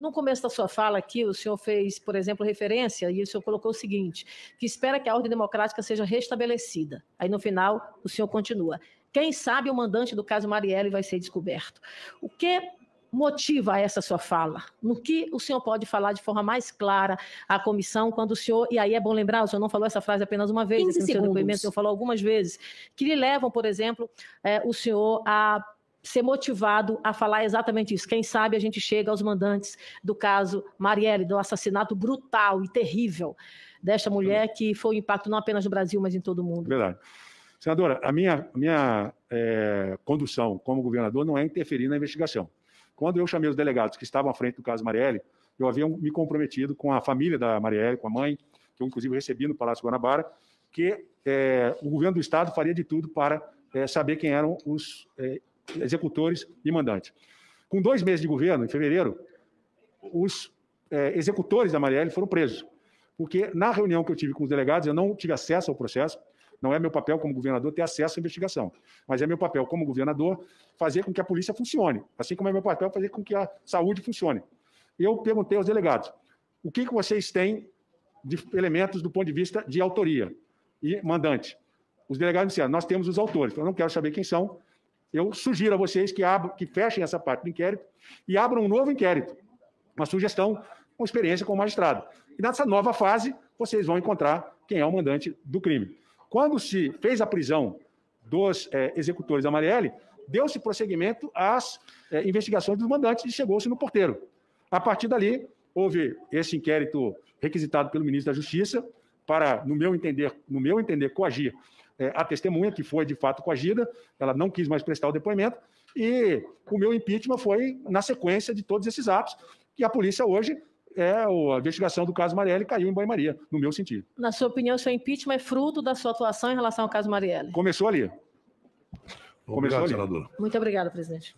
No começo da sua fala aqui, o senhor fez, por exemplo, referência, e o senhor colocou o seguinte: que espera que a ordem democrática seja restabelecida. Aí, no final, o senhor continua. Quem sabe o mandante do caso Marielle vai ser descoberto. O que motiva essa sua fala? No que o senhor pode falar de forma mais clara à comissão quando o senhor, e aí é bom lembrar, o senhor não falou essa frase apenas uma vez, no seu depoimento o senhor falou algumas vezes, que lhe levam, por exemplo, eh, o senhor a ser motivado a falar exatamente isso. Quem sabe a gente chega aos mandantes do caso Marielle, do assassinato brutal e terrível desta mulher que foi um impacto não apenas no Brasil, mas em todo o mundo. Verdade. Senadora, a minha, minha é, condução como governador não é interferir na investigação. Quando eu chamei os delegados que estavam à frente do caso Marielle, eu havia me comprometido com a família da Marielle, com a mãe, que eu inclusive recebi no Palácio Guanabara, que é, o governo do Estado faria de tudo para é, saber quem eram os é, executores e mandantes. Com dois meses de governo, em fevereiro, os é, executores da Marielle foram presos. Porque na reunião que eu tive com os delegados, eu não tive acesso ao processo, não é meu papel como governador ter acesso à investigação, mas é meu papel como governador fazer com que a polícia funcione, assim como é meu papel fazer com que a saúde funcione. Eu perguntei aos delegados: o que, que vocês têm de elementos do ponto de vista de autoria e mandante? Os delegados disseram: nós temos os autores. Eu não quero saber quem são, eu sugiro a vocês que, abram, que fechem essa parte do inquérito e abram um novo inquérito, uma sugestão, uma experiência com o magistrado. E nessa nova fase, vocês vão encontrar quem é o mandante do crime. Quando se fez a prisão dos é, executores da Marielle, deu-se prosseguimento às é, investigações dos mandantes e chegou-se no porteiro. A partir dali, houve esse inquérito requisitado pelo ministro da Justiça, para, no meu entender, no meu entender, coagir é, a testemunha, que foi de fato coagida, ela não quis mais prestar o depoimento, e o meu impeachment foi na sequência de todos esses atos, e a polícia hoje é, a investigação do caso Marielle caiu em banho-maria, no meu sentido. Na sua opinião, seu impeachment é fruto da sua atuação em relação ao caso Marielle? Começou ali. Começou obrigado, ali. senadora. Muito obrigada, presidente.